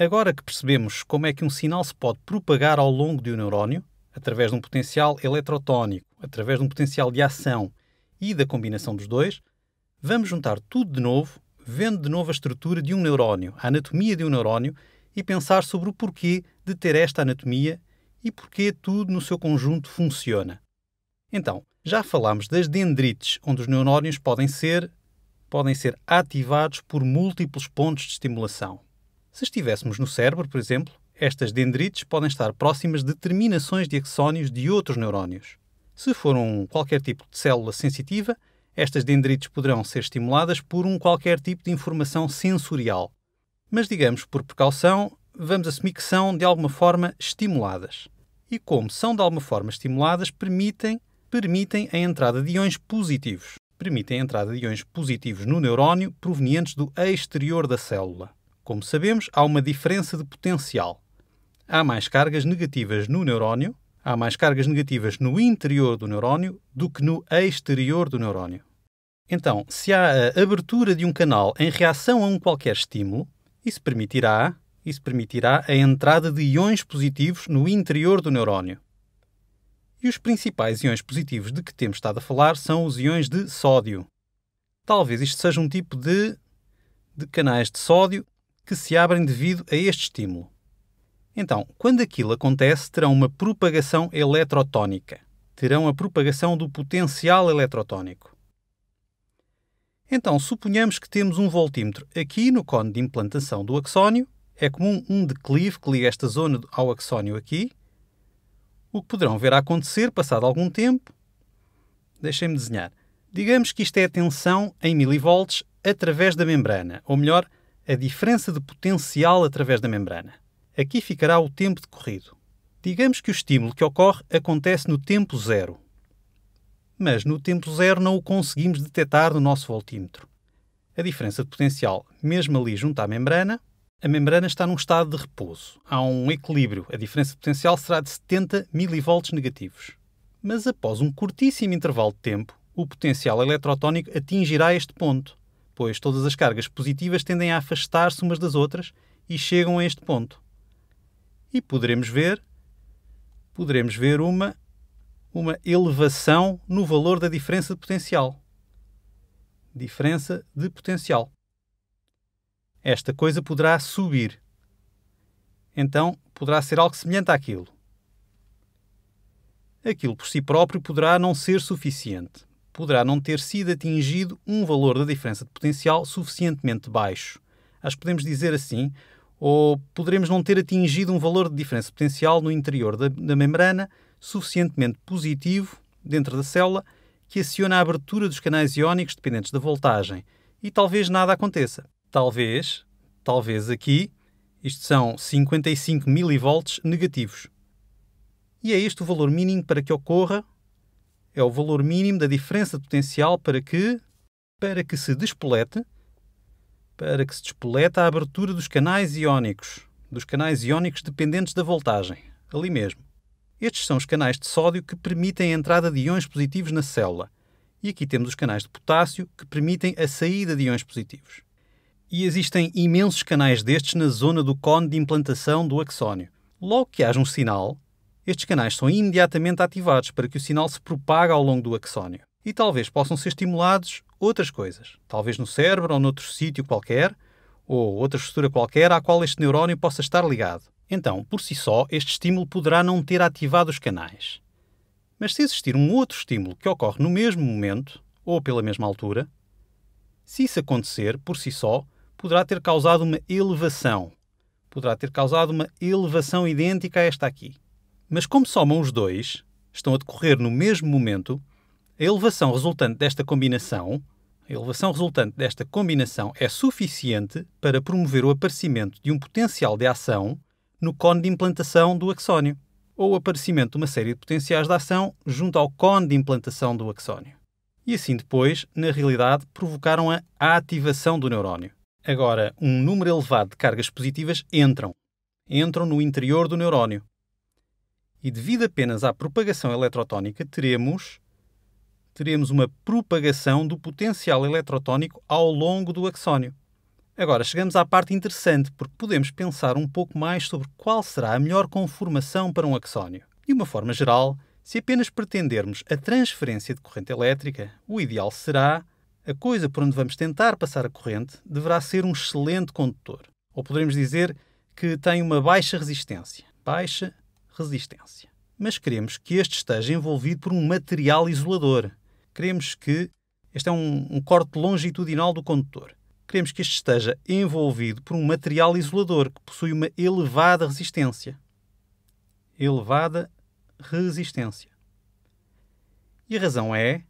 Agora que percebemos como é que um sinal se pode propagar ao longo de um neurónio, através de um potencial eletrotónico, através de um potencial de ação e da combinação dos dois, vamos juntar tudo de novo, vendo de novo a estrutura de um neurónio, a anatomia de um neurónio e pensar sobre o porquê de ter esta anatomia e porquê tudo no seu conjunto funciona. Então, já falámos das dendrites, onde os neurónios podem ser podem ser ativados por múltiplos pontos de estimulação. Se estivéssemos no cérebro, por exemplo, estas dendrites podem estar próximas de terminações de axónios de outros neurónios. Se for um qualquer tipo de célula sensitiva, estas dendrites poderão ser estimuladas por um qualquer tipo de informação sensorial. Mas, digamos, por precaução, vamos assumir que são, de alguma forma, estimuladas. E como são, de alguma forma, estimuladas, permitem, permitem a entrada de íons positivos. Permitem a entrada de íons positivos no neurónio provenientes do exterior da célula. Como sabemos, há uma diferença de potencial. Há mais cargas negativas no neurónio, há mais cargas negativas no interior do neurónio do que no exterior do neurónio. Então, se há a abertura de um canal em reação a um qualquer estímulo, isso permitirá, isso permitirá a entrada de íons positivos no interior do neurónio. E os principais íons positivos de que temos estado a falar são os íons de sódio. Talvez isto seja um tipo de, de canais de sódio que se abrem devido a este estímulo. Então, quando aquilo acontece, terão uma propagação eletrotónica. Terão a propagação do potencial eletrotónico. Então, suponhamos que temos um voltímetro aqui no cone de implantação do axónio. É comum um declive que liga esta zona ao axónio aqui. O que poderão ver acontecer, passado algum tempo... Deixem-me desenhar. Digamos que isto é a tensão em milivolts através da membrana, ou melhor, a diferença de potencial através da membrana. Aqui ficará o tempo decorrido. Digamos que o estímulo que ocorre acontece no tempo zero. Mas no tempo zero não o conseguimos detectar no nosso voltímetro. A diferença de potencial, mesmo ali junto à membrana, a membrana está num estado de repouso. Há um equilíbrio. A diferença de potencial será de 70 mV negativos. Mas após um curtíssimo intervalo de tempo, o potencial eletrotónico atingirá este ponto pois todas as cargas positivas tendem a afastar-se umas das outras e chegam a este ponto. E poderemos ver poderemos ver uma uma elevação no valor da diferença de potencial. Diferença de potencial. Esta coisa poderá subir. Então, poderá ser algo semelhante àquilo. Aquilo por si próprio poderá não ser suficiente poderá não ter sido atingido um valor da diferença de potencial suficientemente baixo. Acho que podemos dizer assim, ou poderemos não ter atingido um valor de diferença de potencial no interior da, da membrana suficientemente positivo dentro da célula que aciona a abertura dos canais iónicos dependentes da voltagem e talvez nada aconteça. Talvez, talvez aqui, isto são 55 milivolts negativos. E é este o valor mínimo para que ocorra é o valor mínimo da diferença de potencial para que para que se despolete para que se despolete a abertura dos canais iónicos, dos canais iónicos dependentes da voltagem, ali mesmo. Estes são os canais de sódio que permitem a entrada de íons positivos na célula. E aqui temos os canais de potássio que permitem a saída de íons positivos. E existem imensos canais destes na zona do cone de implantação do axónio Logo que haja um sinal, estes canais são imediatamente ativados para que o sinal se propague ao longo do axónio. E talvez possam ser estimulados outras coisas, talvez no cérebro ou noutro sítio qualquer, ou outra estrutura qualquer à qual este neurónio possa estar ligado. Então, por si só, este estímulo poderá não ter ativado os canais. Mas se existir um outro estímulo que ocorre no mesmo momento, ou pela mesma altura, se isso acontecer, por si só, poderá ter causado uma elevação. Poderá ter causado uma elevação idêntica a esta aqui. Mas como somam os dois, estão a decorrer no mesmo momento, a elevação resultante desta combinação, a elevação resultante desta combinação é suficiente para promover o aparecimento de um potencial de ação no cone de implantação do axónio, ou o aparecimento de uma série de potenciais de ação junto ao cone de implantação do axónio. E assim depois, na realidade, provocaram a ativação do neurónio. Agora, um número elevado de cargas positivas entram. Entram no interior do neurónio, e devido apenas à propagação eletrotónica, teremos, teremos uma propagação do potencial eletrotónico ao longo do axónio. Agora chegamos à parte interessante, porque podemos pensar um pouco mais sobre qual será a melhor conformação para um axónio. De uma forma geral, se apenas pretendermos a transferência de corrente elétrica, o ideal será a coisa por onde vamos tentar passar a corrente deverá ser um excelente condutor. Ou poderemos dizer que tem uma baixa resistência, baixa resistência. Mas queremos que este esteja envolvido por um material isolador. Queremos que. Este é um, um corte longitudinal do condutor. Queremos que este esteja envolvido por um material isolador que possui uma elevada resistência. Elevada resistência. E a razão é,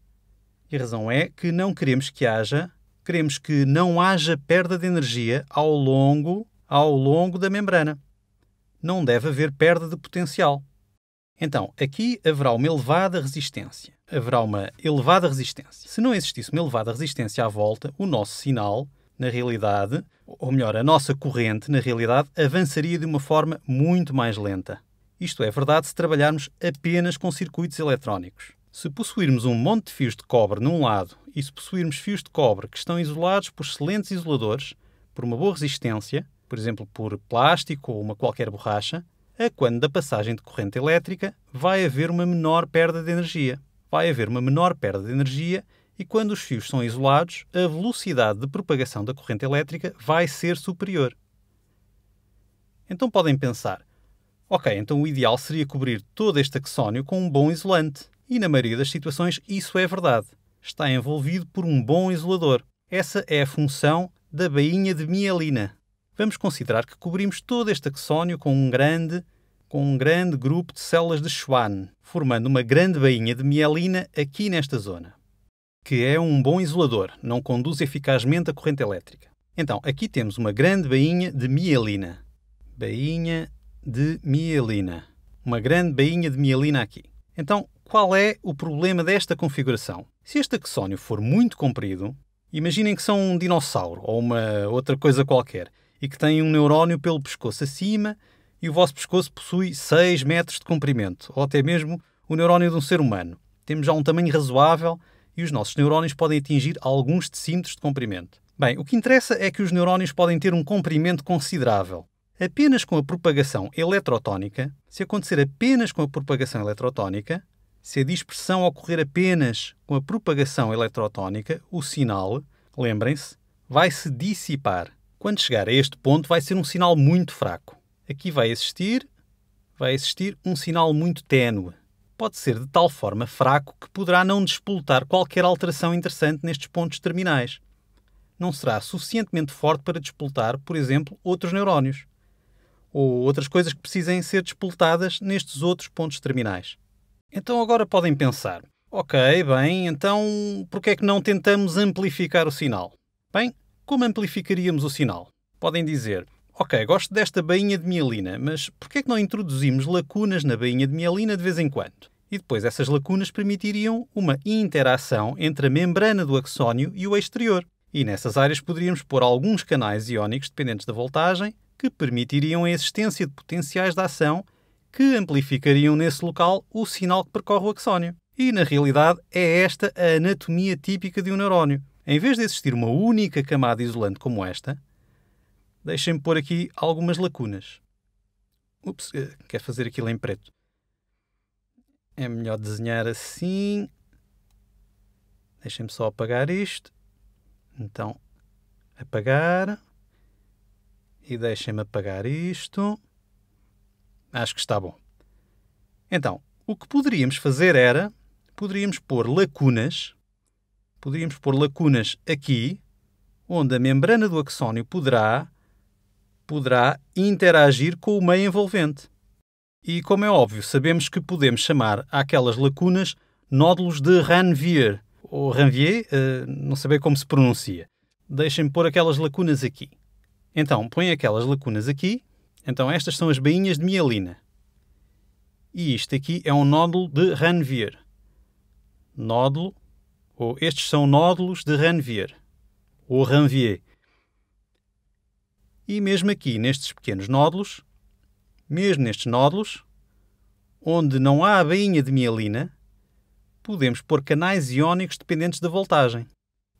e a razão é que não queremos que haja, queremos que não haja perda de energia ao longo, ao longo da membrana não deve haver perda de potencial. Então, aqui haverá uma elevada resistência. Haverá uma elevada resistência. Se não existisse uma elevada resistência à volta, o nosso sinal, na realidade, ou melhor, a nossa corrente, na realidade, avançaria de uma forma muito mais lenta. Isto é verdade se trabalharmos apenas com circuitos eletrónicos. Se possuirmos um monte de fios de cobre num lado e se possuirmos fios de cobre que estão isolados por excelentes isoladores, por uma boa resistência, por exemplo por plástico ou uma qualquer borracha, a é quando da passagem de corrente elétrica vai haver uma menor perda de energia. Vai haver uma menor perda de energia e quando os fios são isolados, a velocidade de propagação da corrente elétrica vai ser superior. Então podem pensar: ok, então o ideal seria cobrir todo este axónio com um bom isolante. E na maioria das situações isso é verdade. Está envolvido por um bom isolador. Essa é a função da bainha de mielina, vamos considerar que cobrimos todo este axónio com um grande com um grande grupo de células de Schwann, formando uma grande bainha de mielina aqui nesta zona, que é um bom isolador, não conduz eficazmente a corrente elétrica. Então, aqui temos uma grande bainha de mielina. Bainha de mielina. Uma grande bainha de mielina aqui. Então, qual é o problema desta configuração? Se este axónio for muito comprido, imaginem que são um dinossauro ou uma outra coisa qualquer, e que tem um neurónio pelo pescoço acima e o vosso pescoço possui 6 metros de comprimento, ou até mesmo o neurónio de um ser humano. Temos já um tamanho razoável e os nossos neurónios podem atingir alguns decímetros de comprimento. Bem, o que interessa é que os neurónios podem ter um comprimento considerável. Apenas com a propagação eletrotónica, se acontecer apenas com a propagação eletrotónica, se a dispersão ocorrer apenas com a propagação eletrotónica, o sinal, lembrem-se, vai se dissipar. Quando chegar a este ponto, vai ser um sinal muito fraco. Aqui vai existir, vai existir um sinal muito ténue. Pode ser de tal forma fraco que poderá não despolutar qualquer alteração interessante nestes pontos terminais. Não será suficientemente forte para despolutar, por exemplo, outros neurónios ou outras coisas que precisem ser despoletadas nestes outros pontos terminais. Então agora podem pensar: ok, bem, então por que é que não tentamos amplificar o sinal? Bem, como amplificaríamos o sinal? Podem dizer, ok, gosto desta bainha de mielina, mas por que é que não introduzimos lacunas na bainha de mielina de vez em quando? E depois essas lacunas permitiriam uma interação entre a membrana do axónio e o exterior. E nessas áreas poderíamos pôr alguns canais iónicos dependentes da voltagem que permitiriam a existência de potenciais de ação que amplificariam nesse local o sinal que percorre o axónio. E na realidade é esta a anatomia típica de um neurónio. Em vez de existir uma única camada isolante como esta, deixem-me pôr aqui algumas lacunas. Ups, eh, quer fazer aquilo em preto. É melhor desenhar assim. Deixem-me só apagar isto. Então, apagar. E deixem-me apagar isto. Acho que está bom. Então, o que poderíamos fazer era. Poderíamos pôr lacunas Podíamos pôr lacunas aqui, onde a membrana do axónio poderá, poderá interagir com o meio envolvente. E, como é óbvio, sabemos que podemos chamar aquelas lacunas nódulos de Ranvier, ou Ranvier, eh, não bem como se pronuncia. Deixem-me pôr aquelas lacunas aqui. Então, põe aquelas lacunas aqui. Então, estas são as bainhas de mielina. E isto aqui é um nódulo de Ranvier. Nódulo ou estes são nódulos de Ranvier, ou Ranvier. E mesmo aqui, nestes pequenos nódulos, mesmo nestes nódulos, onde não há a bainha de mielina, podemos pôr canais iónicos dependentes da voltagem.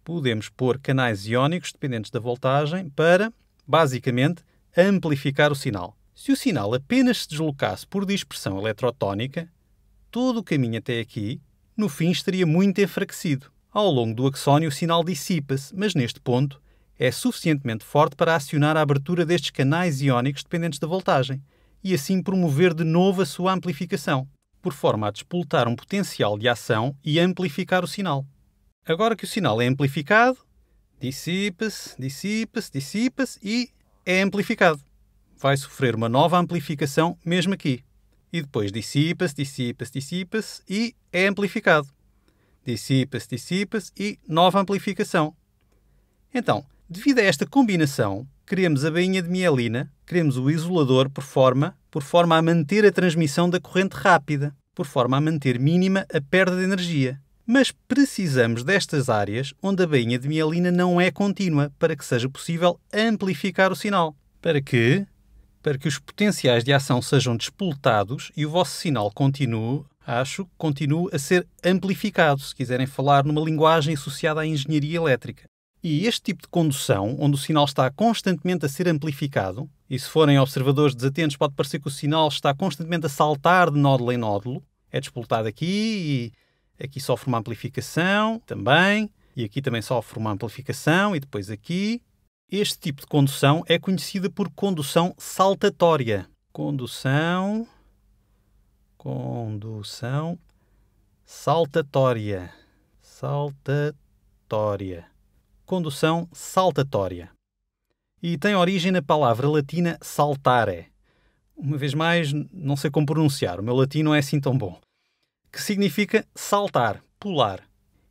Podemos pôr canais iónicos dependentes da voltagem para, basicamente, amplificar o sinal. Se o sinal apenas se deslocasse por dispersão eletrotónica, todo o caminho até aqui no fim estaria muito enfraquecido. Ao longo do axónio, o sinal dissipa-se, mas neste ponto é suficientemente forte para acionar a abertura destes canais iónicos dependentes da voltagem e assim promover de novo a sua amplificação, por forma a despoletar um potencial de ação e amplificar o sinal. Agora que o sinal é amplificado, dissipa-se, dissipa-se, dissipa-se e é amplificado. Vai sofrer uma nova amplificação mesmo aqui e depois dissipa-se, dissipa-se, dissipa-se e é amplificado. Dissipa-se, dissipa-se e nova amplificação. Então, devido a esta combinação, queremos a bainha de mielina, queremos o isolador por forma, por forma a manter a transmissão da corrente rápida, por forma a manter mínima a perda de energia. Mas precisamos destas áreas onde a bainha de mielina não é contínua para que seja possível amplificar o sinal, para que para que os potenciais de ação sejam despoletados e o vosso sinal continue, acho, continue a ser amplificado, se quiserem falar numa linguagem associada à engenharia elétrica. E este tipo de condução, onde o sinal está constantemente a ser amplificado, e se forem observadores desatentos, pode parecer que o sinal está constantemente a saltar de nódulo em nódulo, é despoletado aqui e aqui sofre uma amplificação também, e aqui também sofre uma amplificação e depois aqui, este tipo de condução é conhecida por condução saltatória. Condução. Condução saltatória. Saltatória. Condução saltatória. E tem origem na palavra latina saltare. Uma vez mais, não sei como pronunciar, o meu latim não é assim tão bom. Que significa saltar, pular.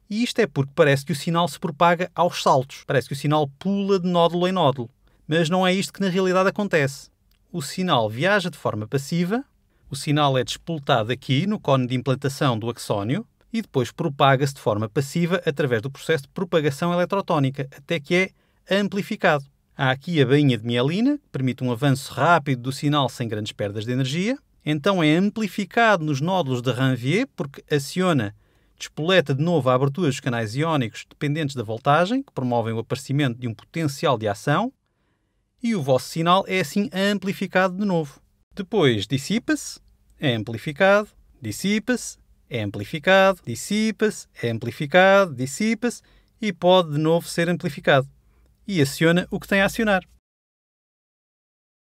E isto é porque parece que o sinal se propaga aos saltos, parece que o sinal pula de nódulo em nódulo. Mas não é isto que na realidade acontece. O sinal viaja de forma passiva, o sinal é despoltado aqui no cone de implantação do axónio e depois propaga-se de forma passiva através do processo de propagação eletrotónica, até que é amplificado. Há aqui a bainha de mielina, que permite um avanço rápido do sinal sem grandes perdas de energia. Então é amplificado nos nódulos de Ranvier, porque aciona Despoleta de novo a abertura dos canais iónicos dependentes da voltagem, que promovem o aparecimento de um potencial de ação, e o vosso sinal é assim amplificado de novo. Depois dissipa-se, é amplificado, dissipa-se, é amplificado, dissipa-se, é amplificado, dissipa-se e pode de novo ser amplificado. E aciona o que tem a acionar.